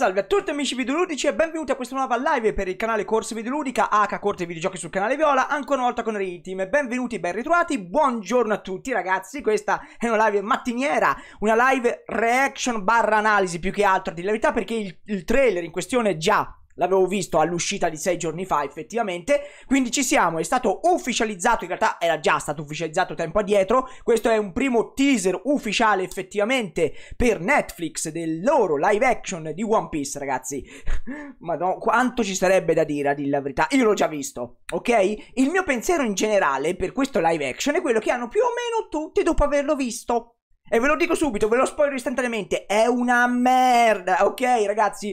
Salve a tutti amici videoludici e benvenuti a questa nuova live per il canale Corse Videoludica H Corte Videogiochi sul canale Viola Ancora una volta con Rayteam, benvenuti, ben ritrovati, buongiorno a tutti ragazzi Questa è una live mattiniera, una live reaction barra analisi più che altro di la verità Perché il, il trailer in questione è già L'avevo visto all'uscita di sei giorni fa, effettivamente. Quindi ci siamo, è stato ufficializzato. In realtà era già stato ufficializzato tempo addietro. Questo è un primo teaser ufficiale, effettivamente, per Netflix del loro live action di One Piece, ragazzi. Ma no, quanto ci sarebbe da dire, a dire la verità. Io l'ho già visto, ok? Il mio pensiero in generale per questo live action è quello che hanno più o meno tutti dopo averlo visto. E ve lo dico subito, ve lo spoiler istantaneamente, è una merda, ok ragazzi?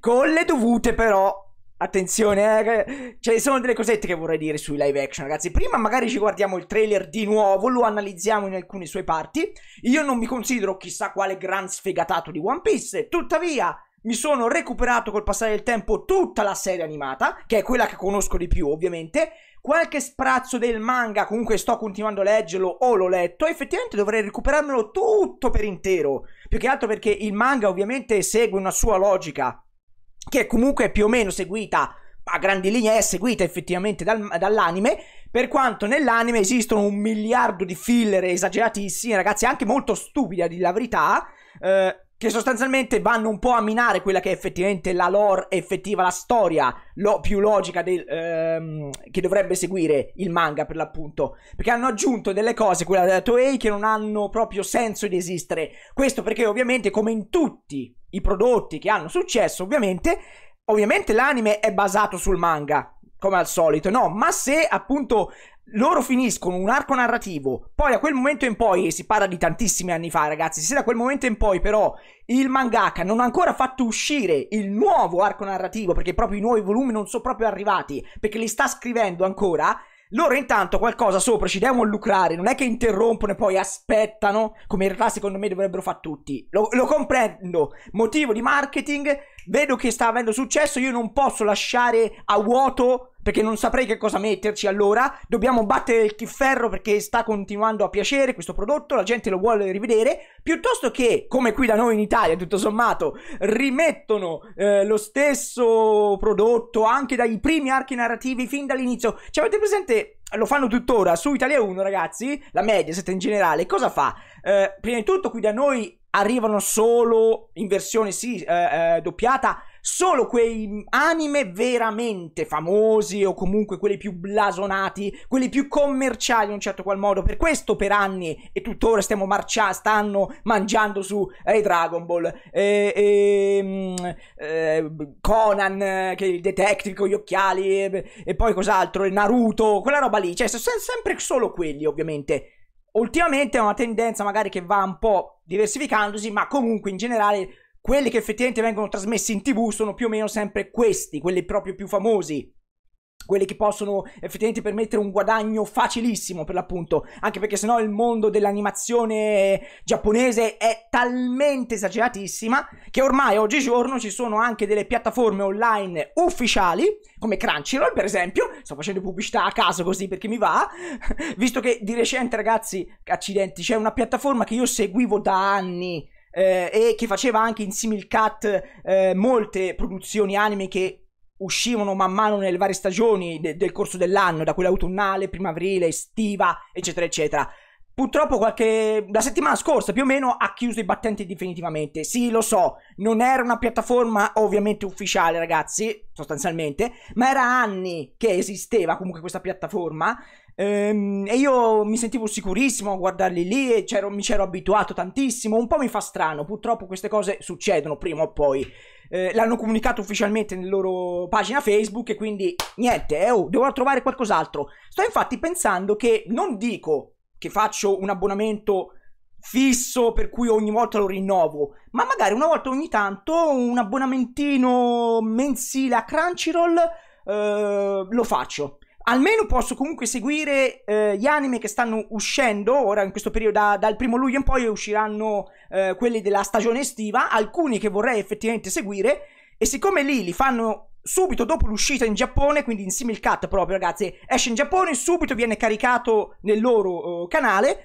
Con le dovute però... Attenzione, eh, cioè sono delle cosette che vorrei dire sui live action, ragazzi. Prima magari ci guardiamo il trailer di nuovo, lo analizziamo in alcune sue parti. Io non mi considero chissà quale gran sfegatato di One Piece, tuttavia mi sono recuperato col passare del tempo tutta la serie animata, che è quella che conosco di più ovviamente, qualche sprazzo del manga, comunque sto continuando a leggerlo o l'ho letto, effettivamente dovrei recuperarmelo tutto per intero. Più che altro perché il manga ovviamente segue una sua logica, che comunque è più o meno seguita, a grandi linee è seguita effettivamente dal, dall'anime, per quanto nell'anime esistono un miliardo di filler esageratissimi, ragazzi, anche molto stupidi a dire la verità. Eh, che sostanzialmente vanno un po' a minare quella che è effettivamente la lore effettiva, la storia lo più logica del, ehm, che dovrebbe seguire il manga per l'appunto, perché hanno aggiunto delle cose, quella della Toei, che non hanno proprio senso di esistere. Questo perché ovviamente come in tutti i prodotti che hanno successo, ovviamente, ovviamente l'anime è basato sul manga, come al solito, no? Ma se appunto loro finiscono un arco narrativo, poi da quel momento in poi, e si parla di tantissimi anni fa ragazzi, se da quel momento in poi però il mangaka non ha ancora fatto uscire il nuovo arco narrativo, perché proprio i nuovi volumi non sono proprio arrivati, perché li sta scrivendo ancora, loro intanto qualcosa sopra ci devono lucrare, non è che interrompono e poi aspettano, come in realtà secondo me dovrebbero fare tutti. Lo, lo, comprendo, motivo di marketing, vedo che sta avendo successo, io non posso lasciare a vuoto perché non saprei che cosa metterci allora. Dobbiamo battere il Chifferro perché sta continuando a piacere questo prodotto, la gente lo vuole rivedere, piuttosto che, come qui da noi in Italia, tutto sommato, rimettono eh, lo stesso prodotto anche dai primi archi narrativi fin dall'inizio. Ci avete presente lo fanno tuttora su Italia 1, ragazzi, la Mediaset in generale, cosa fa? Eh, prima di tutto qui da noi arrivano solo in versione sì eh, eh, doppiata solo quei anime veramente famosi o comunque quelli più blasonati, quelli più commerciali in un certo qual modo. Per questo per anni e tuttora stiamo marciando, stanno mangiando su eh, Dragon Ball, eh, eh, eh, Conan, che il detective con gli occhiali e, poi cos'altro, Naruto, quella roba lì. Cioè, sono sempre solo quelli ovviamente. Ultimamente è una tendenza magari che va un po' diversificandosi, ma comunque in generale quelli che effettivamente vengono trasmessi in tv sono più o meno sempre questi, quelli proprio più famosi. Quelli che possono effettivamente permettere un guadagno facilissimo per l'appunto, anche perché sennò il mondo dell'animazione giapponese è talmente esageratissima che ormai oggigiorno ci sono anche delle piattaforme online ufficiali, come Crunchyroll per esempio, sto facendo pubblicità a caso così perché mi va, visto che di recente ragazzi, accidenti, c'è una piattaforma che io seguivo da anni, eh, e che faceva anche in simil cut eh, molte produzioni anime che uscivano man mano nelle varie stagioni de- del corso dell'anno, da quella autunnale, primaverile, estiva, eccetera, eccetera. Purtroppo qualche... la settimana scorsa più o meno ha chiuso i battenti definitivamente. Sì, lo so, non era una piattaforma ovviamente ufficiale, ragazzi, sostanzialmente, ma era anni che esisteva comunque questa piattaforma Ehm, e io mi sentivo sicurissimo a guardarli lì e c'ero, mi c'ero abituato tantissimo. Un po' mi fa strano, purtroppo queste cose succedono prima o poi. Eh, l'hanno comunicato ufficialmente nella loro pagina Facebook e quindi niente, eh, oh, devo trovare qualcos'altro. Sto infatti pensando che non dico che faccio un abbonamento fisso per cui ogni volta lo rinnovo, ma magari una volta ogni tanto un abbonamentino mensile a Crunchyroll eh, lo faccio almeno posso comunque seguire eh, gli anime che stanno uscendo ora in questo periodo da, dal primo luglio in poi usciranno eh, quelli della stagione estiva alcuni che vorrei effettivamente seguire e siccome lì li fanno subito dopo l'uscita in Giappone quindi in simil cut proprio ragazzi esce in Giappone subito viene caricato nel loro oh, eh, canale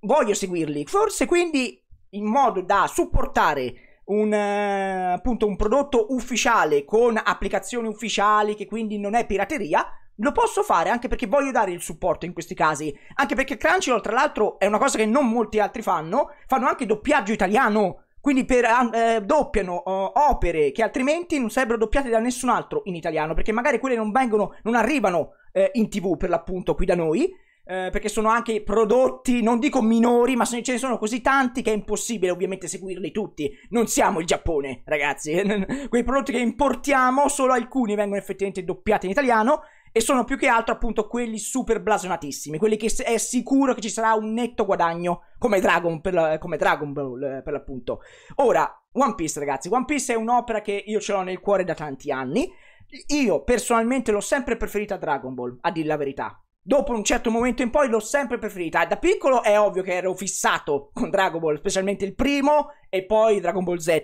voglio seguirli forse quindi in modo da supportare un, eh, appunto, un prodotto ufficiale con applicazioni ufficiali che quindi non è pirateria lo posso fare anche perché voglio dare il supporto in questi casi. Anche perché Crunchyroll, tra l'altro, è una cosa che non molti altri fanno. Fanno anche doppiaggio italiano. Quindi per, ah, eh, doppiano eh, opere che altrimenti non sarebbero doppiate da nessun altro in italiano. Perché magari quelle non vengono, non arrivano eh, in tv per l'appunto qui da noi. Eh, perché sono anche prodotti, non dico minori, ma ce ne sono così tanti che è impossibile ovviamente seguirli tutti. Non siamo il Giappone, ragazzi. Quei prodotti che importiamo, solo alcuni vengono effettivamente doppiati in italiano e sono più che altro appunto quelli super blasonatissimi, quelli che è sicuro che ci sarà un netto guadagno come Dragon, per, come Dragon Ball eh, per l'appunto. Ora, One Piece ragazzi, One Piece è un'opera che io ce l'ho nel cuore da tanti anni, io personalmente l'ho sempre preferita a Dragon Ball, a dir la verità. Dopo un certo momento in poi l'ho sempre preferita. Da piccolo è ovvio che ero fissato con Dragon Ball, specialmente il primo e poi Dragon Ball Z.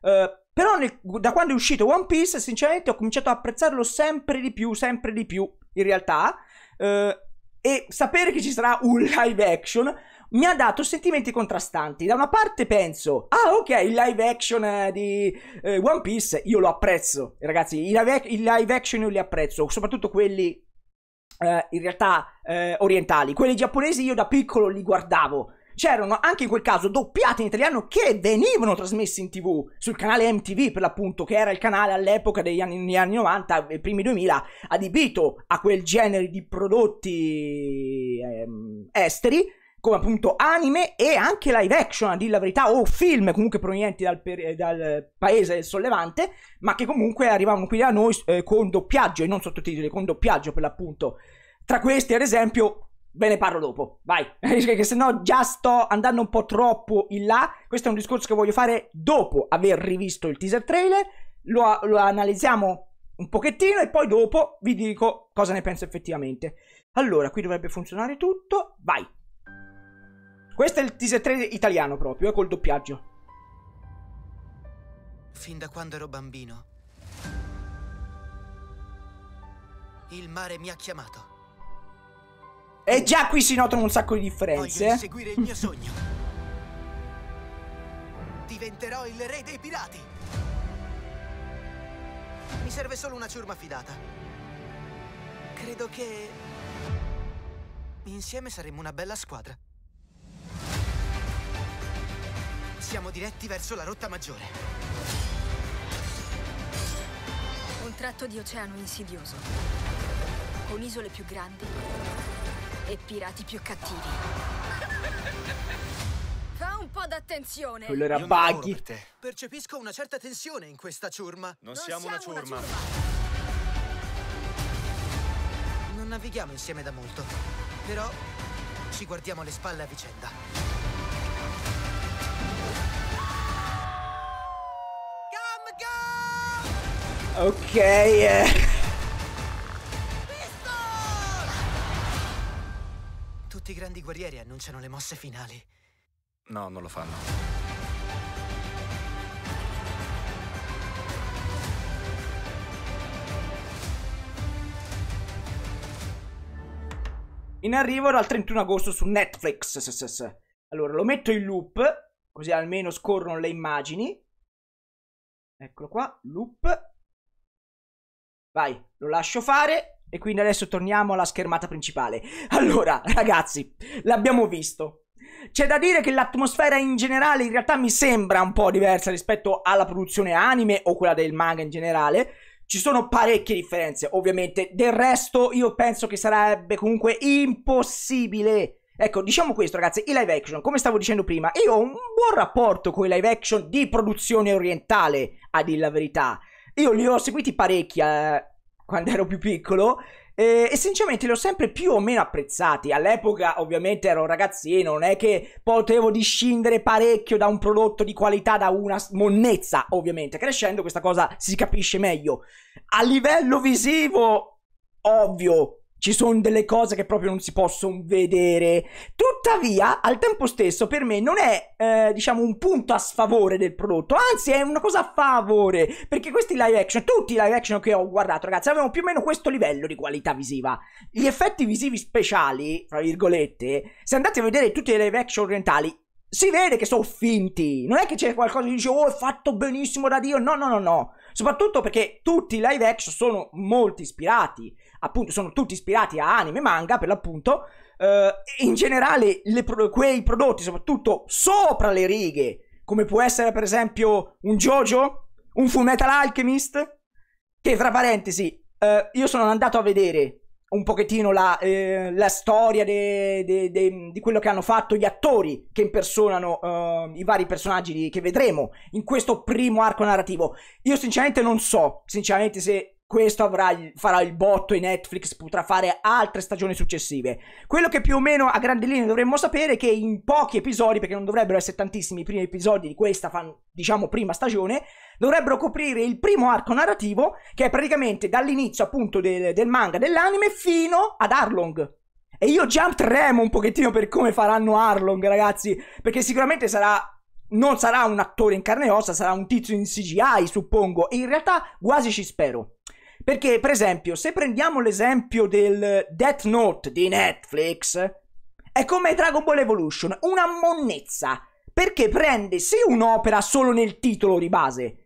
Uh, però nel, da quando è uscito One Piece, sinceramente ho cominciato a apprezzarlo sempre di più, sempre di più, in realtà. Eh, e sapere che ci sarà un live action mi ha dato sentimenti contrastanti. Da una parte penso, ah ok, il live action eh, di eh, One Piece io lo apprezzo, ragazzi, i live, i live action io li apprezzo, soprattutto quelli eh, in realtà eh, orientali. Quelli giapponesi io da piccolo li guardavo c'erano anche in quel caso doppiati in italiano che venivano trasmessi in tv sul canale MTV per l'appunto che era il canale all'epoca degli anni, anni 90 e primi 2000 adibito a quel genere di prodotti ehm, esteri come appunto anime e anche live action a dir la verità o film comunque provenienti dal, per- dal paese del sollevante ma che comunque arrivavano qui da noi eh, con doppiaggio e non sottotitoli con doppiaggio per l'appunto tra questi ad esempio Ve ne parlo dopo, vai, Perché se no già sto andando un po' troppo in là. Questo è un discorso che voglio fare dopo aver rivisto il teaser trailer. Lo, lo analizziamo un pochettino e poi dopo vi dico cosa ne penso effettivamente. Allora, qui dovrebbe funzionare tutto, vai. Questo è il teaser trailer italiano proprio, eh, col doppiaggio. Fin da quando ero bambino, il mare mi ha chiamato. E già qui si notano un sacco di differenze. Voglio eh. seguire il mio sogno. Diventerò il re dei pirati. Mi serve solo una ciurma fidata. Credo che... Insieme saremmo una bella squadra. Siamo diretti verso la rotta maggiore. Un tratto di oceano insidioso. Con isole più grandi e pirati più cattivi. Fa un po' d'attenzione. Quello era Buggy. Per te. Percepisco una certa tensione in questa ciurma. Non, non siamo, siamo, una ciurma. Una ciurma. Non navighiamo insieme da molto, però ci guardiamo le spalle a vicenda. Gum, gum! Eh. Tutti i grandi guerrieri annunciano le mosse finali. No, non lo fanno. In arrivo dal 31 agosto su Netflix. Allora, lo metto in loop, così almeno scorrono le immagini. Eccolo qua, loop. Vai, lo lascio fare. E quindi adesso torniamo alla schermata principale. Allora, ragazzi, l'abbiamo visto. C'è da dire che l'atmosfera in generale in realtà mi sembra un po' diversa rispetto alla produzione anime o quella del manga in generale. Ci sono parecchie differenze, ovviamente. Del resto, io penso che sarebbe comunque impossibile. Ecco, diciamo questo, ragazzi, i live action, come stavo dicendo prima, io ho un buon rapporto con i live action di produzione orientale, a dir la verità. Io li ho seguiti parecchi, eh, quando ero più piccolo e, e, sinceramente li ho sempre più o meno apprezzati. All'epoca, ovviamente, ero un ragazzino, non è che potevo discendere parecchio da un prodotto di qualità, da una monnezza, ovviamente. Crescendo questa cosa si capisce meglio. A livello visivo, ovvio, ci sono delle cose che proprio non si possono vedere. Tuttavia, al tempo stesso, per me non è, eh, diciamo, un punto a sfavore del prodotto, anzi è una cosa a favore, perché questi live action, tutti i live action che ho guardato, ragazzi, avevano più o meno questo livello di qualità visiva. Gli effetti visivi speciali, fra virgolette, se andate a vedere tutti i live action orientali, si vede che sono finti. Non è che c'è qualcosa che dice, oh, è fatto benissimo da Dio. No, no, no, no. Soprattutto perché tutti i live action sono molto ispirati appunto sono tutti ispirati a anime e manga per l'appunto, eh, in generale pro- quei prodotti soprattutto sopra le righe, come può essere per esempio un JoJo, un Full Metal Alchemist, che tra parentesi eh, io sono andato a vedere un pochettino la, eh, la storia de, de, de, di quello che hanno fatto gli attori che impersonano eh, i vari personaggi che vedremo in questo primo arco narrativo. Io sinceramente non so, sinceramente se questo il, farà il botto e Netflix potrà fare altre stagioni successive. Quello che più o meno a grandi linee dovremmo sapere è che in pochi episodi, perché non dovrebbero essere tantissimi i primi episodi di questa, fan, diciamo, prima stagione, dovrebbero coprire il primo arco narrativo, che è praticamente dall'inizio appunto del, del manga, dell'anime, fino ad Arlong. E io già tremo un pochettino per come faranno Arlong, ragazzi, perché sicuramente sarà non sarà un attore in carne e ossa, sarà un tizio in CGI, suppongo. E in realtà quasi ci spero. Perché, per esempio, se prendiamo l'esempio del Death Note di Netflix, è come Dragon Ball Evolution, una monnezza. Perché prende sì un'opera solo nel titolo di base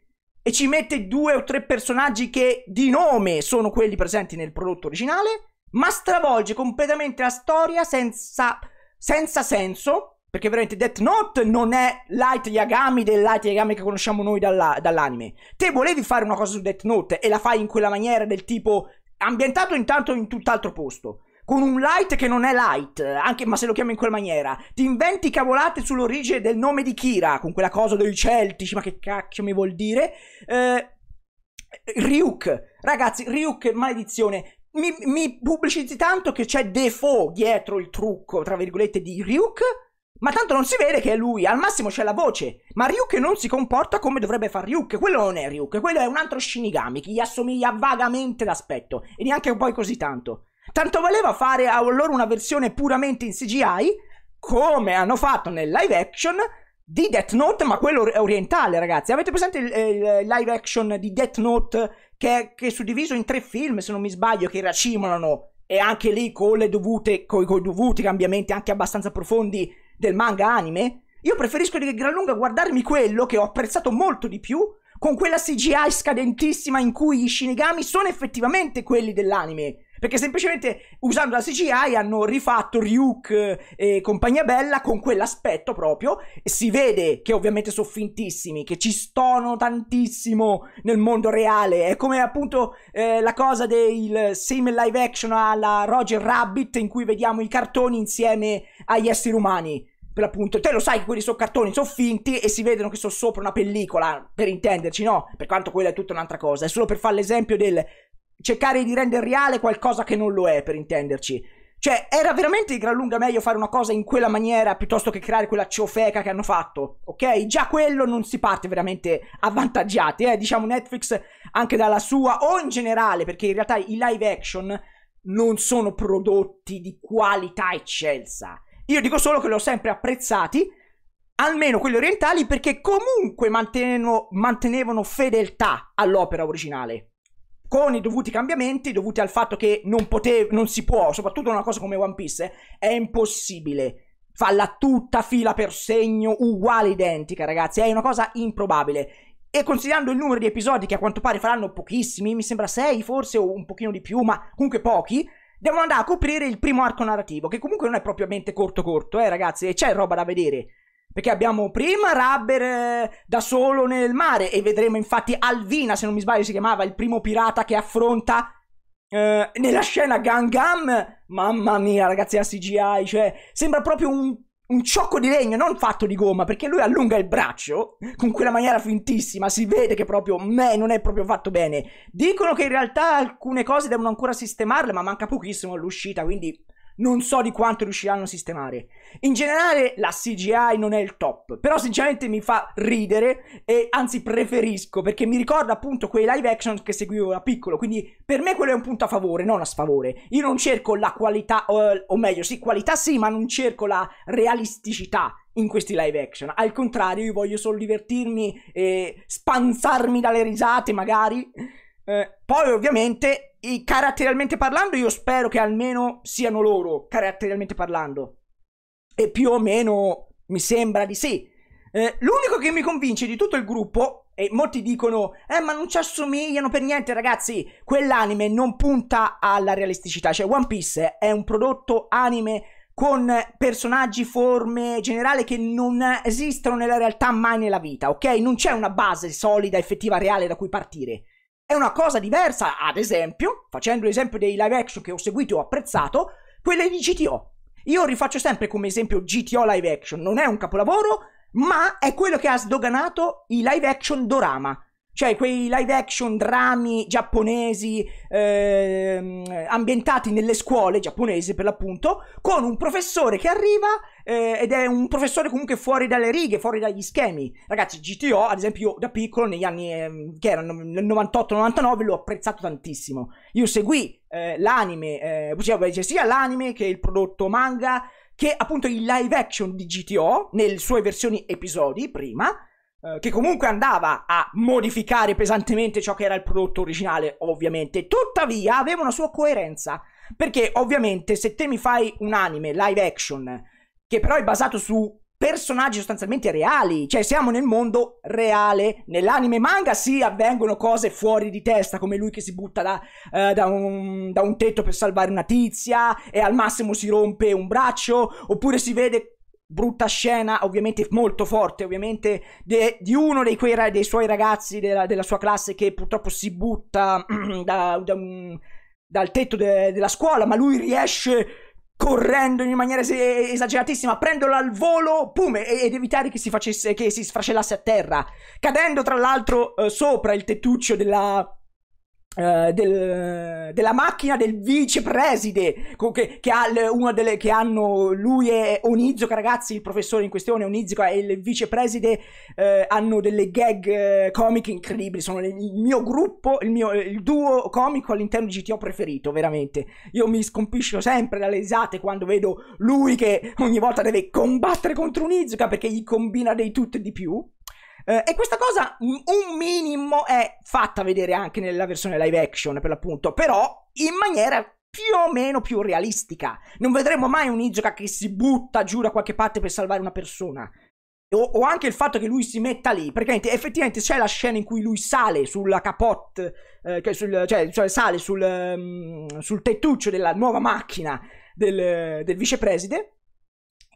e ci mette due o tre personaggi che di nome sono quelli presenti nel prodotto originale, ma stravolge completamente la storia senza, senza senso perché veramente Death Note non è Light Yagami del Light Yagami che conosciamo noi dalla, dall'anime. Te volevi fare una cosa su Death Note e la fai in quella maniera del tipo ambientato intanto in tutt'altro posto. Con un light che non è light, anche ma se lo chiami in quella maniera. Ti inventi cavolate sull'origine del nome di Kira, con quella cosa dei celtici, ma che cacchio mi vuol dire? Eh, Ryuk, ragazzi, Ryuk, maledizione. Mi, mi pubblicizzi tanto che c'è Defoe dietro il trucco, tra virgolette, di Ryuk ma tanto non si vede che è lui, al massimo c'è la voce. Ma Ryuk non si comporta come dovrebbe far Ryuk. Quello non è Ryuk, quello è un altro Shinigami che gli assomiglia vagamente l'aspetto. E neanche poi così tanto. Tanto valeva fare a loro una versione puramente in CGI, come hanno fatto nel live action di Death Note, ma quello orientale, ragazzi. Avete presente il, il live action di Death Note che, che è suddiviso in tre film, se non mi sbaglio, che racimolano e anche lì con le dovute, con i dovuti cambiamenti anche abbastanza profondi del manga anime, io preferisco di gran lunga guardarmi quello che ho apprezzato molto di più con quella CGI scadentissima in cui i Shinigami sono effettivamente quelli dell'anime perché semplicemente usando la CGI hanno rifatto Ryuk eh, e compagnia bella con quell'aspetto proprio. E si vede che ovviamente sono fintissimi, che ci stono tantissimo nel mondo reale. È come appunto eh, la cosa del same live action alla Roger Rabbit in cui vediamo i cartoni insieme agli esseri umani. Per l'appunto, te lo sai che quelli sono cartoni, sono finti e si vedono che sono sopra una pellicola, per intenderci, no? Per quanto quella è tutta un'altra cosa. È solo per fare l'esempio del cercare di rendere reale qualcosa che non lo è, per intenderci. Cioè, era veramente di gran lunga meglio fare una cosa in quella maniera piuttosto che creare quella ciofeca che hanno fatto, ok? Già quello non si parte veramente avvantaggiati, eh? Diciamo Netflix anche dalla sua, o in generale, perché in realtà i live action non sono prodotti di qualità eccelsa. Io dico solo che li ho sempre apprezzati, almeno quelli orientali, perché comunque mantenevano, mantenevano fedeltà all'opera originale con i dovuti cambiamenti, dovuti al fatto che non, potev- non si può, soprattutto una cosa come One Piece, eh, è impossibile Falla tutta fila per segno uguale identica, ragazzi, è una cosa improbabile. E considerando il numero di episodi che a quanto pare faranno pochissimi, mi sembra 6 forse o un pochino di più, ma comunque pochi, devono andare a coprire il primo arco narrativo, che comunque non è propriamente corto corto, eh ragazzi, e c'è roba da vedere. Perché abbiamo prima Rubber eh, da solo nel mare e vedremo infatti Alvina, se non mi sbaglio si chiamava, il primo pirata che affronta eh, nella scena Gangam. Mamma mia ragazzi la CGI, cioè sembra proprio un, un ciocco di legno, non fatto di gomma, perché lui allunga il braccio con quella maniera fintissima, si vede che proprio me non è proprio fatto bene. Dicono che in realtà alcune cose devono ancora sistemarle, ma manca pochissimo all'uscita, quindi non so di quanto riusciranno a sistemare. In generale la CGI non è il top, però sinceramente mi fa ridere e anzi preferisco perché mi ricorda appunto quei live action che seguivo da piccolo, quindi per me quello è un punto a favore, non a sfavore. Io non cerco la qualità, o, o meglio sì, qualità sì, ma non cerco la realisticità in questi live action. Al contrario, io voglio solo divertirmi e spanzarmi dalle risate magari eh, poi ovviamente, caratterialmente parlando, io spero che almeno siano loro, caratterialmente parlando. E più o meno mi sembra di sì. Eh, l'unico che mi convince di tutto il gruppo, e molti dicono, eh ma non ci assomigliano per niente ragazzi, quell'anime non punta alla realisticità, cioè One Piece è un prodotto anime con personaggi, forme generale che non esistono nella realtà mai nella vita, ok? Non c'è una base solida, effettiva, reale da cui partire. È una cosa diversa, ad esempio, facendo l'esempio dei live action che ho seguito e ho apprezzato, quelle di GTO. Io rifaccio sempre come esempio GTO live action, non è un capolavoro, ma è quello che ha sdoganato i live action dorama. Cioè quei live action drammi giapponesi eh, ambientati nelle scuole giapponesi per l'appunto, con un professore che arriva eh, ed è un professore comunque fuori dalle righe, fuori dagli schemi. Ragazzi, GTO, ad esempio, io da piccolo negli anni eh, che erano nel 98-99 l'ho apprezzato tantissimo. Io seguì eh, l'anime, cioè sia l'anime che il prodotto manga che appunto i live action di GTO nelle sue versioni episodi prima eh, che comunque andava a modificare pesantemente ciò che era il prodotto originale, ovviamente. Tuttavia aveva una sua coerenza, perché ovviamente se te mi fai un anime live action, che però è basato su personaggi sostanzialmente reali, cioè siamo nel mondo reale, nell'anime manga sì avvengono cose fuori di testa come lui che si butta da, eh, da, un, da, un, tetto per salvare una tizia e al massimo si rompe un braccio oppure si vede brutta scena, ovviamente molto forte, ovviamente de, di uno dei, quei, dei suoi ragazzi della, della, sua classe che purtroppo si butta da, da, dal tetto de, della scuola, ma lui riesce correndo in maniera esageratissima, a prendola al volo, pum, ed evitare che si, facesse, che si sfracellasse a terra, cadendo tra l'altro eh, sopra il tettuccio della, eh, del, della macchina del vicepreside che, che, ha una delle che hanno lui e Onizuka ragazzi il professore in questione Onizuka e il vicepreside eh, hanno delle gag eh, comiche incredibili sono il mio gruppo il mio il duo comico all'interno di GTO preferito veramente io mi scompiscio sempre dalle risate quando vedo lui che ogni volta deve combattere contro Onizuka perché gli combina dei tutto e di più eh, e questa cosa mm, un minimo è fatta vedere anche nella versione live action per l'appunto, però in maniera più o meno più realistica. Non vedremo mai un Izuka che si butta giù da qualche parte per salvare una persona. O, o, anche il fatto che lui si metta lì, perché effettivamente c'è la scena in cui lui sale sulla capote, eh, sul, cioè, cioè, sale sul, um, sul, tettuccio della nuova macchina del, del vicepresidente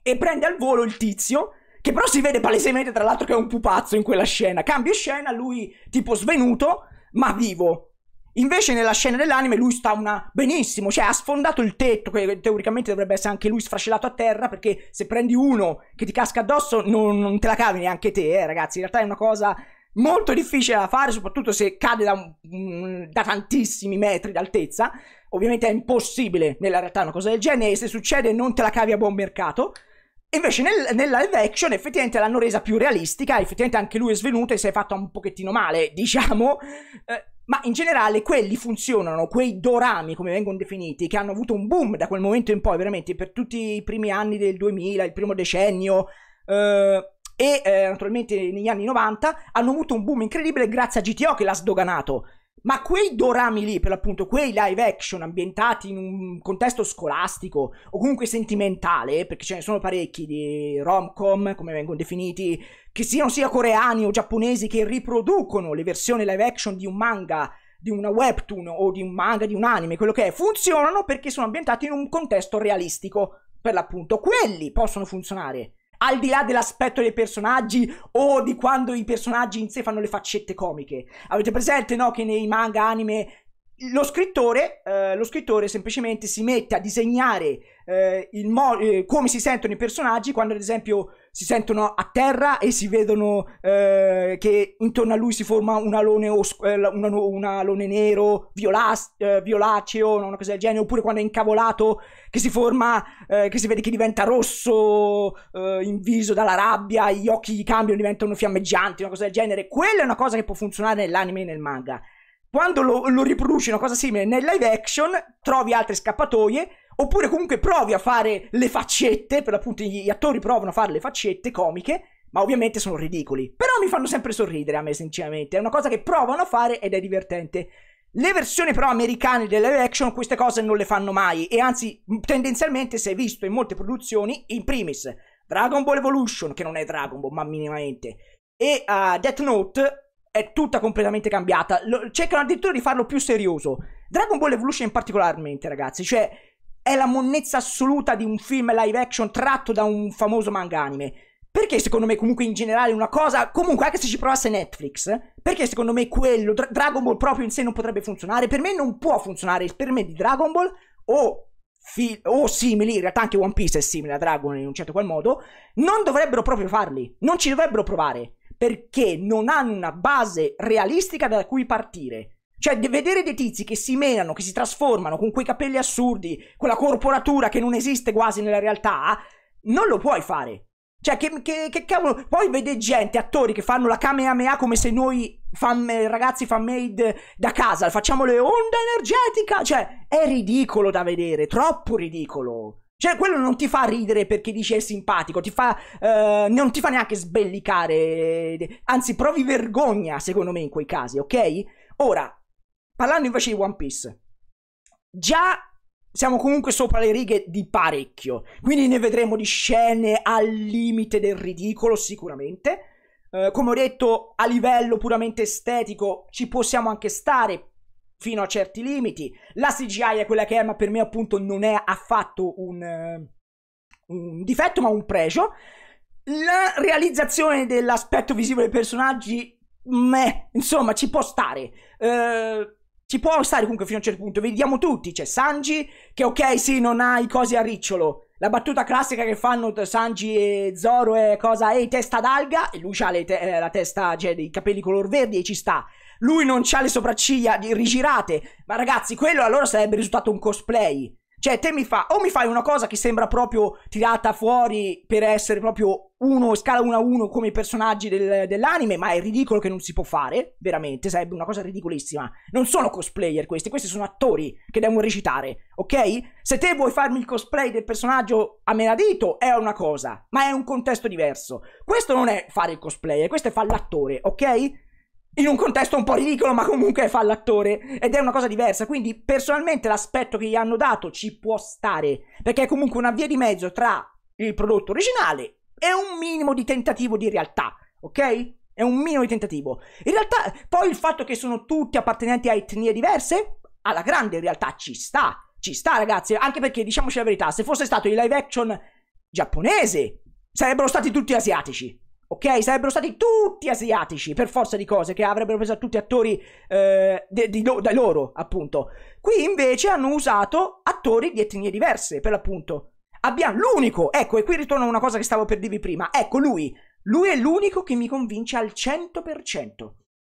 e prende al volo il tizio che però si vede palesemente, tra l'altro, che è un pupazzo in quella scena. Cambio scena, lui tipo svenuto, ma vivo. Invece nella scena dell'anime lui sta una... benissimo, cioè ha sfondato il tetto, che teoricamente dovrebbe essere anche lui sfrascellato a terra, perché se prendi uno che ti casca addosso non, non te la cavi neanche te, eh, ragazzi. In realtà è una cosa molto difficile da fare, soprattutto se cade da, mm, da tantissimi metri d'altezza. Ovviamente è impossibile nella realtà una cosa del genere, e se succede non te la cavi a buon mercato. Invece nel, nel live action effettivamente l'hanno resa più realistica, effettivamente anche lui è svenuto e si è fatto un pochettino male, diciamo, eh, ma in generale quelli funzionano, quei dorami come vengono definiti, che hanno avuto un boom da quel momento in poi, veramente per tutti i primi anni del 2000, il primo decennio, eh, e eh, naturalmente negli anni 90, hanno avuto un boom incredibile grazie a GTO che l'ha sdoganato. Ma quei dorami lì, per l'appunto, quei live action ambientati in un contesto scolastico o comunque sentimentale, perché ce ne sono parecchi di rom-com, come vengono definiti, che siano sia coreani o giapponesi che riproducono le versioni live action di un manga, di una webtoon o di un manga, di un anime, quello che è, funzionano perché sono ambientati in un contesto realistico, per l'appunto. Quelli possono funzionare al di là dell'aspetto dei personaggi o di quando i personaggi in sé fanno le faccette comiche. Avete presente, no, che nei manga anime lo scrittore, eh, lo scrittore, semplicemente si mette a disegnare eh, mo- eh, come si sentono i personaggi quando ad esempio si sentono a terra e si vedono eh, che intorno a lui si forma un alone, os- eh, una, un alone nero, violas- eh, violaceo, una cosa del genere, oppure quando è incavolato che si forma, che si vede che diventa rosso in viso dalla rabbia, gli occhi gli cambiano, diventano fiammeggianti, una cosa del genere. Quella è una cosa che può funzionare nell'anime e nel manga quando lo, lo riproduci una cosa simile nel live action, trovi altre scappatoie, oppure comunque provi a fare le faccette, per l'appunto gli attori provano a fare le faccette comiche, ma ovviamente sono ridicoli. Però mi fanno sempre sorridere a me, sinceramente, è una cosa che provano a fare ed è divertente. Le versioni però americane delle action queste cose non le fanno mai, e anzi, tendenzialmente si è visto in molte produzioni, in primis Dragon Ball Evolution, che non è Dragon Ball, ma minimamente, e uh, Death Note è tutta completamente cambiata. Lo, cercano addirittura di farlo più serioso. Dragon Ball Evolution in particolarmente, ragazzi, cioè è la monnezza assoluta di un film live action tratto da un famoso manga anime. Perché secondo me comunque in generale una cosa, comunque anche se ci provasse Netflix, perché secondo me quello, Dra- Dragon Ball proprio in sé non potrebbe funzionare? Per me non può funzionare, per me di Dragon Ball o, fi- o simili, in realtà anche One Piece è simile a Dragon in un certo qual modo, non dovrebbero proprio farli, non ci dovrebbero provare perché non hanno una base realistica da cui partire. Cioè, vedere dei tizi che si menano, che si trasformano con quei capelli assurdi, quella corporatura che non esiste quasi nella realtà, non lo puoi fare. Cioè, che, che, che cavolo. Poi vede gente, attori che fanno la Kamehameha come se noi fan, ragazzi fan made da casa, facciamo le onde energetica. Cioè, è ridicolo da vedere, troppo ridicolo. Cioè, quello non ti fa ridere perché dici è simpatico, ti fa, eh, non ti fa neanche sbellicare, anzi provi vergogna, secondo me, in quei casi, ok? Ora, parlando invece di One Piece, già siamo comunque sopra le righe di parecchio, quindi ne vedremo di scene al limite del ridicolo sicuramente. Eh, come ho detto, a livello puramente estetico ci possiamo anche stare, fino a certi limiti. La CGI è quella che è, ma per me appunto non è affatto un, eh, un difetto, ma un pregio. La realizzazione dell'aspetto visivo dei personaggi, meh, insomma, ci può stare. Eh, ci può stare comunque fino a un certo punto. Vediamo tutti, c'è Sanji, che ok, sì, non ha i cosi a ricciolo. La battuta classica che fanno Sanji e Zoro è cosa? Ehi, testa d'alga. E lui ha te- eh, la testa, cioè, dei capelli color verdi e ci sta. Lui non ha le sopracciglia rigirate. Ma ragazzi, quello allora sarebbe risultato un cosplay. Cioè, te mi fa, o mi fai una cosa che sembra proprio tirata fuori per essere proprio uno, scala 1 a 1 come i personaggi del, dell'anime, ma è ridicolo che non si può fare, veramente, sarebbe una cosa ridicolissima. Non sono cosplayer questi, questi sono attori che devono recitare, ok? Se te vuoi farmi il cosplay del personaggio a menadito, è una cosa, ma è un contesto diverso. Questo non è fare il cosplayer, questo è fare l'attore, ok? in un contesto un po' ridicolo, ma comunque fa l'attore ed è una cosa diversa. Quindi, personalmente, l'aspetto che gli hanno dato ci può stare perché è comunque una via di mezzo tra il prodotto originale e un minimo di tentativo di realtà, ok? È un minimo di tentativo. In realtà, poi il fatto che sono tutti appartenenti a etnie diverse, alla grande in realtà ci sta, ci sta, ragazzi. Anche perché, diciamoci la verità, se fosse stato il live action giapponese, sarebbero stati tutti asiatici ok? Sarebbero stati tutti asiatici, per forza di cose, che avrebbero preso tutti attori eh, da loro, appunto. Qui invece hanno usato attori di etnie diverse, per l'appunto. Abbiamo l'unico, ecco, e qui ritorno a una cosa che stavo per dirvi prima, ecco lui, lui è l'unico che mi convince al 100%.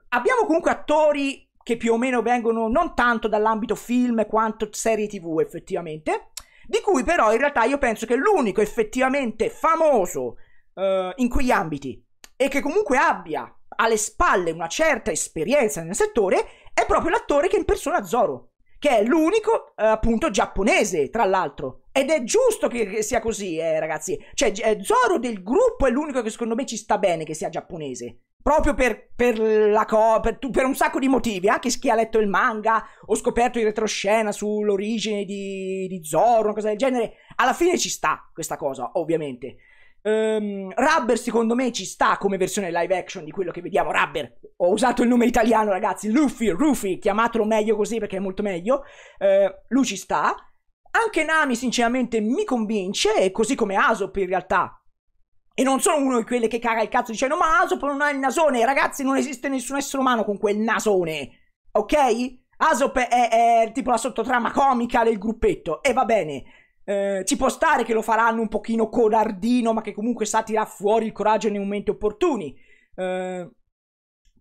Abbiamo comunque attori che più o meno vengono non tanto dall'ambito film quanto serie tv effettivamente, di cui però in realtà io penso che l'unico effettivamente famoso uh, in quegli ambiti e che comunque abbia alle spalle una certa esperienza nel settore è proprio l'attore che impersona Zoro, che è l'unico eh, appunto giapponese, tra l'altro. Ed è giusto che, che sia così, eh, ragazzi. Cioè, Zoro del gruppo è l'unico che secondo me ci sta bene che sia giapponese. Proprio per, per, co- per, per un sacco di motivi, anche eh. chi ha letto il manga o scoperto in retroscena sull'origine di, di Zoro, una cosa del genere, alla fine ci sta questa cosa, ovviamente. Um, Rubber secondo me ci sta come versione live action di quello che vediamo. Rubber, ho usato il nome italiano ragazzi, Luffy, Rufy, chiamatelo meglio così perché è molto meglio. Uh, lui ci sta. Anche Nami sinceramente mi convince, così come Asop in realtà. E non sono uno di quelli che caga il cazzo dicendo ma Asop non ha il nasone, ragazzi non esiste nessun essere umano con quel nasone, ok? Asop è, è tipo la sottotrama comica del gruppetto e va bene. Eh, ci può stare che lo faranno un pochino codardino, ma che comunque sa tirar fuori il coraggio nei momenti opportuni. Eh,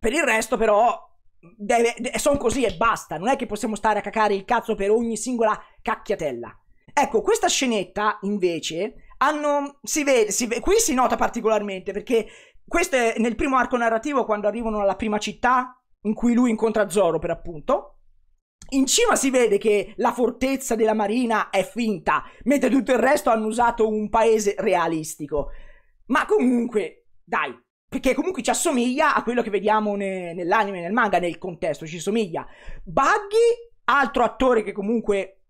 per il resto, però, deve, de- sono così e basta. Non è che possiamo stare a cacare il cazzo per ogni singola cacchiatella. Ecco, questa scenetta, invece, hanno, si vede, si qui si nota particolarmente, perché questo è nel primo arco narrativo, quando arrivano alla prima città, in cui lui incontra Zoro, per appunto. In cima si vede che la fortezza della marina è finta, mentre tutto il resto hanno usato un paese realistico. Ma comunque, dai, perché comunque ci assomiglia a quello che vediamo ne, nell'anime, nel manga, nel contesto, ci somiglia. Buggy, altro attore che comunque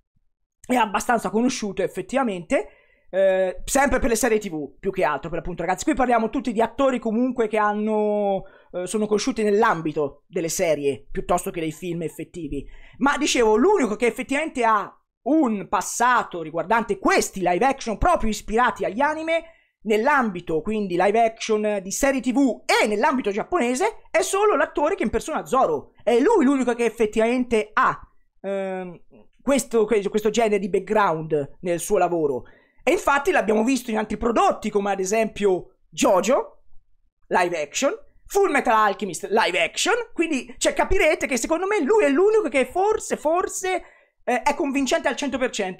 è abbastanza conosciuto effettivamente, eh, sempre per le serie tv più che altro per appunto ragazzi qui parliamo tutti di attori comunque che hanno eh, sono conosciuti nell'ambito delle serie piuttosto che dei film effettivi ma dicevo l'unico che effettivamente ha un passato riguardante questi live action proprio ispirati agli anime nell'ambito quindi live action di serie tv e nell'ambito giapponese è solo l'attore che impersona Zoro è lui l'unico che effettivamente ha ehm, questo, questo genere di background nel suo lavoro e infatti l'abbiamo visto in altri prodotti, come ad esempio Jojo, live action, Full Metal Alchemist, live action. Quindi cioè, capirete che secondo me lui è l'unico che forse, forse eh, è convincente al 100%.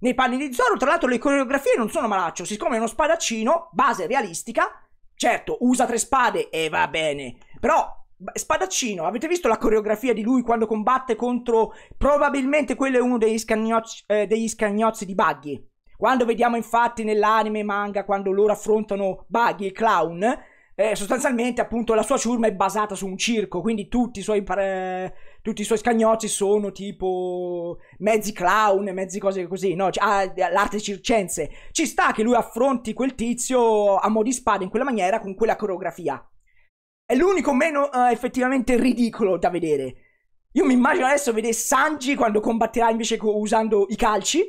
Nei panni di Zoro, tra l'altro, le coreografie non sono malaccio. Siccome è uno spadaccino, base realistica, certo, usa tre spade e va bene. Però Spadaccino, avete visto la coreografia di lui quando combatte contro probabilmente quello è uno degli scagnozzi, eh, degli scagnozzi di Buggy. Quando vediamo infatti nell'anime manga, quando loro affrontano Buggy e Clown, eh, sostanzialmente appunto la sua ciurma è basata su un circo, quindi tutti i suoi, eh, tutti i suoi scagnozzi sono tipo mezzi clown, mezzi cose così, no? C- cioè, ah, l'arte circense. Ci sta che lui affronti quel tizio a mo' di spada in quella maniera, con quella coreografia. È l'unico meno eh, effettivamente ridicolo da vedere. Io mi immagino adesso vedere Sanji quando combatterà invece co- usando i calci.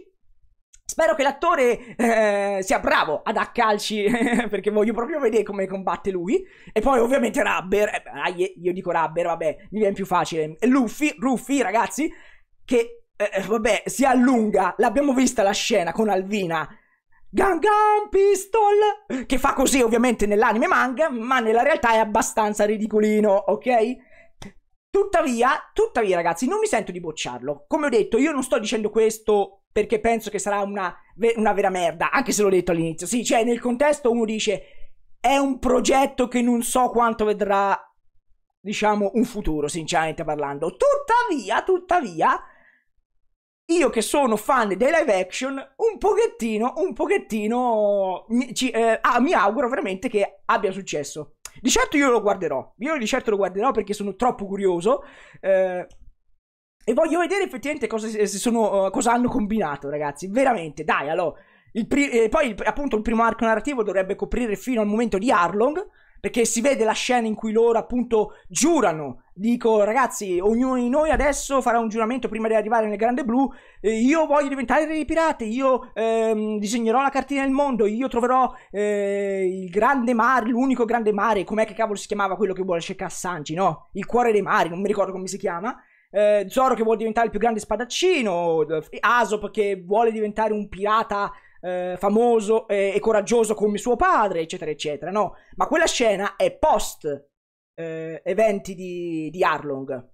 Spero che l'attore eh, sia bravo ad accalci, perché voglio proprio vedere come combatte lui. E poi ovviamente Rubber, eh, io dico Rubber, vabbè, mi viene più facile. Luffy, Ruffy, ragazzi, che, eh, eh, vabbè, si allunga. L'abbiamo vista la scena con Alvina. Gun Gun Pistol, che fa così ovviamente nell'anime manga, ma nella realtà è abbastanza ridicolino, ok? Tuttavia, tuttavia ragazzi, non mi sento di bocciarlo. Come ho detto, io non sto dicendo questo perché penso che sarà una, una vera merda, anche se l'ho detto all'inizio. Sì, cioè nel contesto uno dice è un progetto che non so quanto vedrà, diciamo, un futuro, sinceramente parlando. Tuttavia, tuttavia, io che sono fan dei live action, un pochettino, un pochettino, mi, ci, eh, ah, mi auguro veramente che abbia successo. Di certo io lo guarderò, io di certo lo guarderò perché sono troppo curioso. Eh, e voglio vedere effettivamente cosa, sono, eh, cosa hanno combinato, ragazzi. Veramente, dai, allora. Il pri- eh, poi, il, appunto, il primo arco narrativo dovrebbe coprire fino al momento di Arlong. Perché si vede la scena in cui loro, appunto, giurano. Dico, ragazzi, ognuno di noi adesso farà un giuramento prima di arrivare nel Grande Blu. Eh, io voglio diventare dei pirati. Io ehm, disegnerò la cartina del mondo. Io troverò eh, il grande mare, l'unico grande mare. Com'è che cavolo si chiamava quello che vuole cercare Sanji, no? Il cuore dei mari, non mi ricordo come si chiama eh, Zoro che vuole diventare il più grande spadaccino, eh, Asop che vuole diventare un pirata eh, famoso e, e, coraggioso come suo padre, eccetera, eccetera, no? Ma quella scena è post eh, eventi di, di Arlong.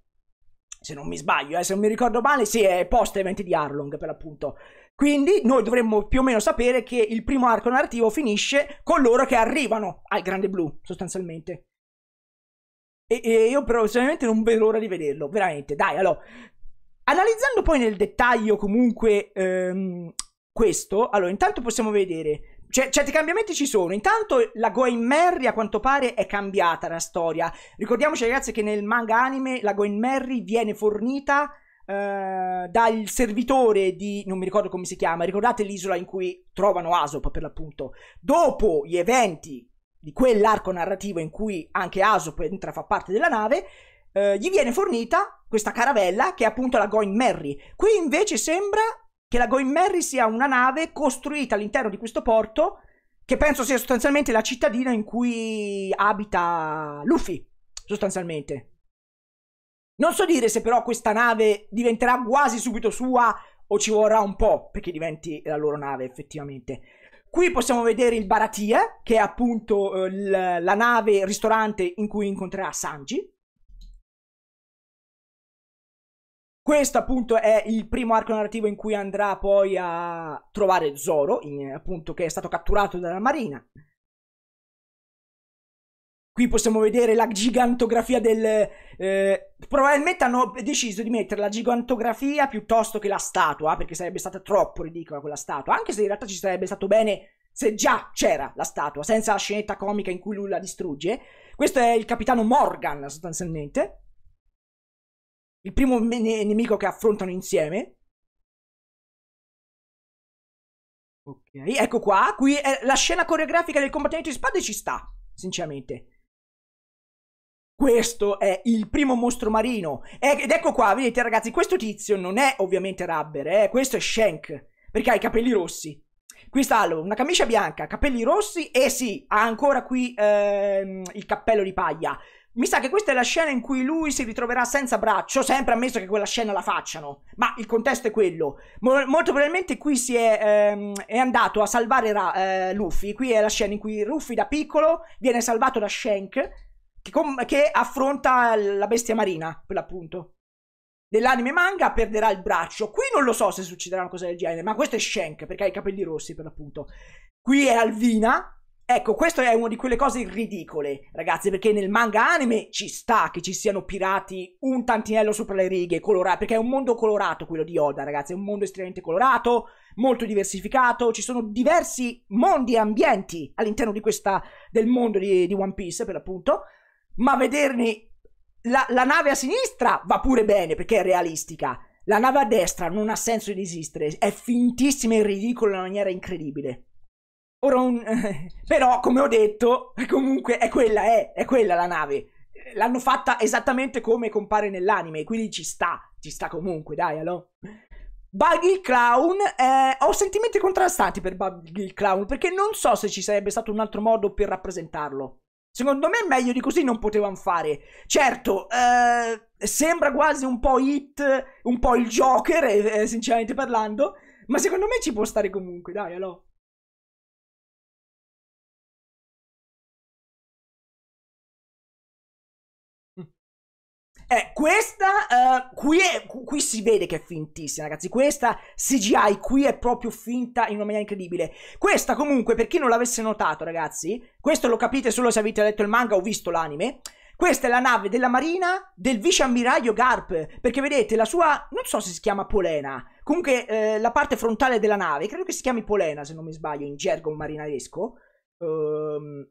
Se non mi sbaglio, eh, se non mi ricordo male, sì, è post eventi di Arlong per l'appunto. Quindi noi dovremmo più o meno sapere che il primo arco narrativo finisce con loro che arrivano al Grande Blu, sostanzialmente. E, e io personalmente non vedo l'ora di vederlo, veramente. Dai, allora. Analizzando poi nel dettaglio comunque ehm, questo, allora intanto possiamo vedere cioè, certi cambiamenti ci sono. Intanto la Goin Merry a quanto pare è cambiata la storia. Ricordiamoci, ragazzi, che nel manga anime la Goin Merry viene fornita eh, dal servitore di. non mi ricordo come si chiama. Ricordate l'isola in cui trovano Asop per l'appunto. Dopo gli eventi di quell'arco narrativo in cui anche Asop entra, a fa parte della nave, eh, gli viene fornita questa caravella che è appunto la Going Merry. Qui invece sembra che la Going Merry sia una nave costruita all'interno di questo porto, che penso sia sostanzialmente la cittadina in cui abita Luffy, sostanzialmente. Non so dire se però questa nave diventerà quasi subito sua o ci vorrà un po' perché diventi la loro nave effettivamente. Qui possiamo vedere il Baratia, che è appunto eh, la nave ristorante in cui incontrerà Sanji. Questo appunto è il primo arco narrativo in cui andrà poi a trovare Zoro, in, appunto che è stato catturato dalla marina. Qui possiamo vedere la gigantografia del... Eh, probabilmente hanno deciso di mettere la gigantografia piuttosto che la statua, perché sarebbe stata troppo ridicola quella statua, anche se in realtà ci sarebbe stato bene se già c'era la statua, senza la scenetta comica in cui lui la distrugge. Questo è il capitano Morgan, sostanzialmente. Il primo ne- nemico che affrontano insieme. Ok, ecco qua, qui la scena coreografica del combattimento di spade ci sta, sinceramente. Questo è il primo mostro marino. Eh, ed ecco qua, vedete ragazzi, questo tizio non è ovviamente Rubber, eh? questo è Shank, perché ha i capelli rossi. Qui sta allora, una camicia bianca, capelli rossi e sì, ha ancora qui ehm, il cappello di paglia. Mi sa che questa è la scena in cui lui si ritroverà senza braccio, sempre ammesso che quella scena la facciano. Ma il contesto è quello. Mol molto probabilmente qui si è, ehm, è andato a salvare Ra eh, Luffy. Qui è la scena in cui Luffy da piccolo viene salvato da Shank che, che affronta la bestia marina, per l'appunto. Nell'anime manga perderà il braccio. Qui non lo so se succederà una cosa del genere, ma questo è Shank perché ha i capelli rossi, per l'appunto. Qui è Alvina. Ecco, questa è una di quelle cose ridicole, ragazzi, perché nel manga anime ci sta che ci siano pirati un tantinello sopra le righe, colorati, perché è un mondo colorato quello di Oda, ragazzi, è un mondo estremamente colorato, molto diversificato, ci sono diversi mondi e ambienti all'interno di questa, del mondo di, di One Piece, per l'appunto, ma vederne la, la, nave a sinistra va pure bene perché è realistica. La nave a destra non ha senso di esistere, è fintissima e ridicola in una maniera incredibile. Ora un... però, come ho detto, comunque è quella, è, è quella la nave. L'hanno fatta esattamente come compare nell'anime, quindi ci sta, ci sta comunque, dai, allora. Buggy il Clown, eh, ho sentimenti contrastanti per Buggy il Clown, perché non so se ci sarebbe stato un altro modo per rappresentarlo. Secondo me meglio di così non potevano fare. Certo, eh, sembra quasi un po' hit, un po' il Joker, eh, sinceramente parlando, ma secondo me ci può stare comunque, dai, allora. Eh, questa uh, qui, è, qui, si vede che è fintissima, ragazzi. Questa CGI qui è proprio finta in una maniera incredibile. Questa, comunque, per chi non l'avesse notato, ragazzi, questo lo capite solo se avete letto il manga o visto l'anime. Questa è la nave della marina del vice ammiraglio Garp. Perché vedete, la sua. non so se si chiama Polena. Comunque, eh, la parte frontale della nave, credo che si chiami Polena, se non mi sbaglio, in gergo marinaresco. Ehm. Um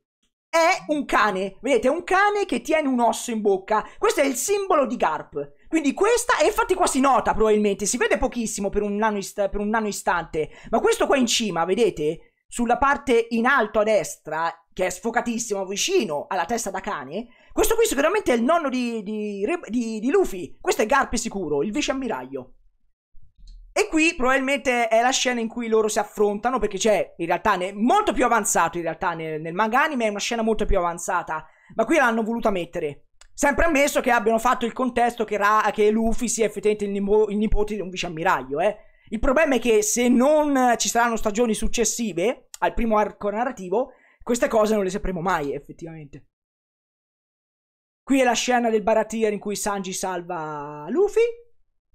è un cane. Vedete, è un cane che tiene un osso in bocca. Questo è il simbolo di Garp. Quindi questa, e infatti qua si nota probabilmente, si vede pochissimo per un nano, ist per un nano istante, ma questo qua in cima, vedete? Sulla parte in alto a destra, che è sfocatissimo vicino alla testa da cane, questo qui sicuramente è il nonno di, di, di, di Luffy. Questo è Garp sicuro, il vice ammiraglio. E qui probabilmente è la scena in cui loro si affrontano, perché c'è in realtà ne- molto più avanzato in realtà nel, nel manga anime, è una scena molto più avanzata, ma qui l'hanno voluta mettere. Sempre ammesso che abbiano fatto il contesto che, Ra- che Luffy sia effettivamente il, nipo- il, nipote di un viceammiraglio, eh. Il problema è che se non ci saranno stagioni successive al primo arco narrativo, queste cose non le sapremo mai effettivamente. Qui è la scena del Baratier in cui Sanji salva Luffy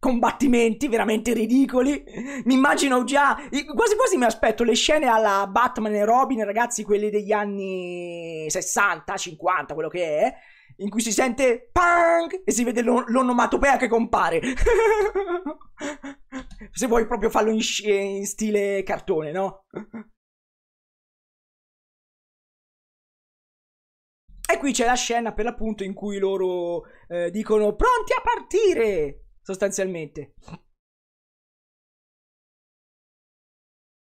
combattimenti veramente ridicoli. Mi immagino già, quasi quasi mi aspetto le scene alla Batman e Robin, ragazzi, quelle degli anni 60, 50, quello che è, in cui si sente pang e si vede l'onomatopea che compare. Se vuoi proprio farlo in, in stile cartone, no? E qui c'è la scena per l'appunto in cui loro eh, dicono pronti a partire sostanzialmente.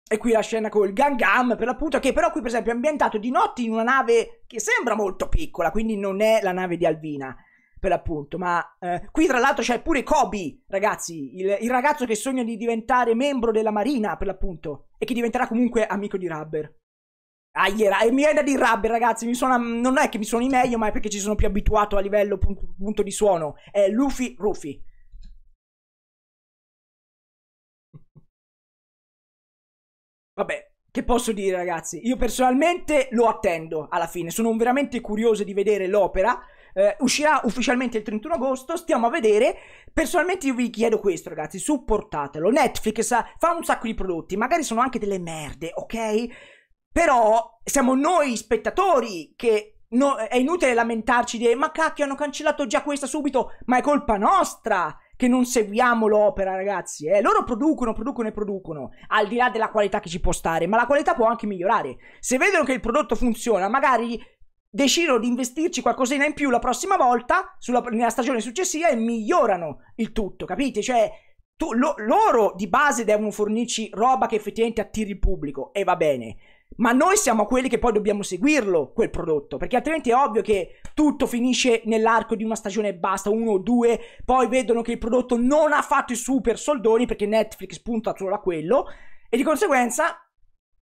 E qui la scena con il Gangam, per l'appunto, che però qui per esempio è ambientato di notte in una nave che sembra molto piccola, quindi non è la nave di Alvina, per l'appunto. Ma eh, qui tra l'altro c'è pure Kobe, ragazzi, il, il, ragazzo che sogna di diventare membro della Marina, per l'appunto, e che diventerà comunque amico di Rubber. Aiera, e mi viene da dire Rubber, ragazzi, mi suona, non è che mi suoni meglio, ma è perché ci sono più abituato a livello punto, punto di suono. È Luffy Ruffy. Vabbè, che posso dire ragazzi? Io personalmente lo attendo alla fine, sono veramente curioso di vedere l'opera. Eh, uscirà ufficialmente il 31 agosto, stiamo a vedere. Personalmente io vi chiedo questo ragazzi, supportatelo. Netflix fa un sacco di prodotti, magari sono anche delle merde, ok? Però siamo noi spettatori che No, è inutile lamentarci di ma cacchio hanno cancellato già questa subito, ma è colpa nostra! che non seguiamo l'opera, ragazzi. Eh. Loro producono, producono e producono, al di là della qualità che ci può stare, ma la qualità può anche migliorare. Se vedono che il prodotto funziona, magari decidono di investirci qualcosina in più la prossima volta, sulla, nella stagione successiva, e migliorano il tutto, capite? Cioè, tu, lo, loro di base devono fornirci roba che effettivamente attiri il pubblico, e va bene ma noi siamo quelli che poi dobbiamo seguirlo quel prodotto, perché altrimenti è ovvio che tutto finisce nell'arco di una stagione e basta, uno o due, poi vedono che il prodotto non ha fatto i super soldoni perché Netflix punta solo a quello e di conseguenza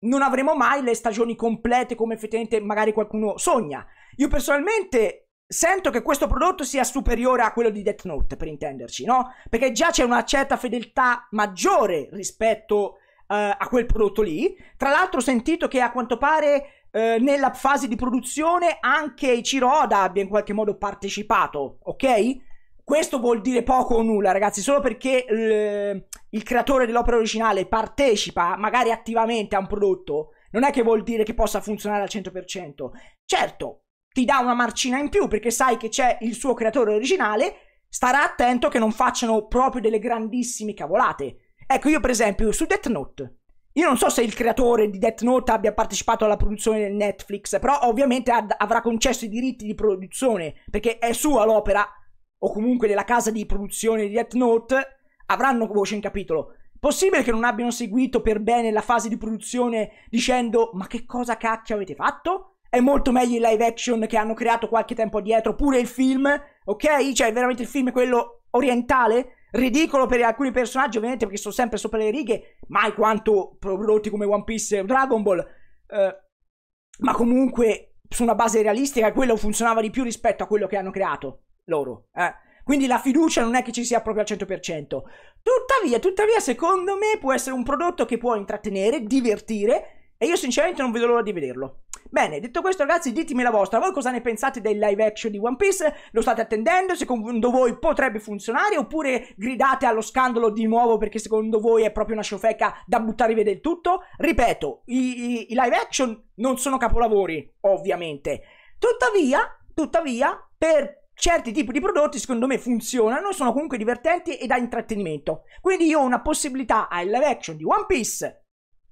non avremo mai le stagioni complete come effettivamente magari qualcuno sogna. Io personalmente sento che questo prodotto sia superiore a quello di Death Note, per intenderci, no? Perché già c'è una certa fedeltà maggiore rispetto a eh, a quel prodotto lì. Tra l'altro ho sentito che a quanto pare eh, nella fase di produzione anche Ichiro Oda abbia in qualche modo partecipato, ok? Questo vuol dire poco o nulla, ragazzi, solo perché il, il creatore dell'opera originale partecipa magari attivamente a un prodotto, non è che vuol dire che possa funzionare al 100%. Certo, ti dà una marcina in più perché sai che c'è il suo creatore originale, starà attento che non facciano proprio delle grandissime cavolate. Ecco, io per esempio su Death Note. Io non so se il creatore di Death Note abbia partecipato alla produzione del Netflix, però ovviamente avrà concesso i diritti di produzione, perché è sua l'opera, o comunque della casa di produzione di Death Note, avranno voce in capitolo. Possibile che non abbiano seguito per bene la fase di produzione dicendo ma che cosa cacchio avete fatto? È molto meglio il live action che hanno creato qualche tempo dietro, pure il film, ok? Cioè veramente il film è quello orientale ridicolo per alcuni personaggi, ovviamente, perché sono sempre sopra le righe, mai quanto prodotti come One Piece o Dragon Ball, eh, ma comunque su una base realistica quello funzionava di più rispetto a quello che hanno creato loro. Eh. Quindi la fiducia non è che ci sia proprio al 100%. Tuttavia, tuttavia, secondo me può essere un prodotto che può intrattenere, divertire e io sinceramente non vedo l'ora di vederlo. Bene, detto questo ragazzi, ditemi la vostra. Voi cosa ne pensate del live action di One Piece? Lo state attendendo? Secondo voi potrebbe funzionare? Oppure gridate allo scandalo di nuovo perché secondo voi è proprio una sciofeca da buttare via del tutto? Ripeto, i, i, i live action non sono capolavori, ovviamente. Tuttavia, tuttavia, per certi tipi di prodotti secondo me funzionano, sono comunque divertenti e da intrattenimento. Quindi io ho una possibilità al live action di One Piece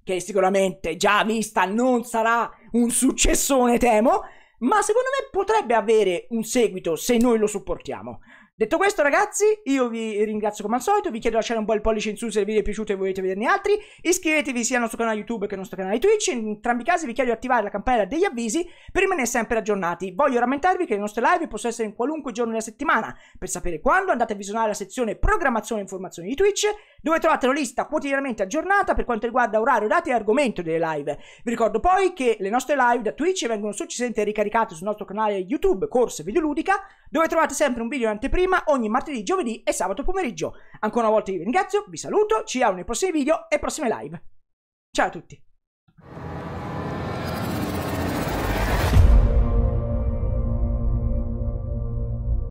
che sicuramente già vista non sarà un successone, temo, ma secondo me potrebbe avere un seguito se noi lo supportiamo. Detto questo ragazzi, io vi ringrazio come al solito, vi chiedo di lasciare un bel pollice in su se il video è piaciuto e volete vederne altri, iscrivetevi sia al nostro canale YouTube che al nostro canale Twitch, in entrambi i casi vi chiedo di attivare la campanella degli avvisi per rimanere sempre aggiornati. Voglio rammentarvi che le nostre live possono essere in qualunque giorno della settimana, per sapere quando andate a visionare la sezione programmazione e informazioni di Twitch dove trovate la lista quotidianamente aggiornata per quanto riguarda orario, date e argomento delle live. Vi ricordo poi che le nostre live da Twitch vengono successivamente ricaricate sul nostro canale YouTube Corse Videoludica, dove trovate sempre un video in anteprima ogni martedì, giovedì e sabato pomeriggio. Ancora una volta vi ringrazio, vi saluto, ci vediamo nei prossimi video e prossime live. Ciao a tutti!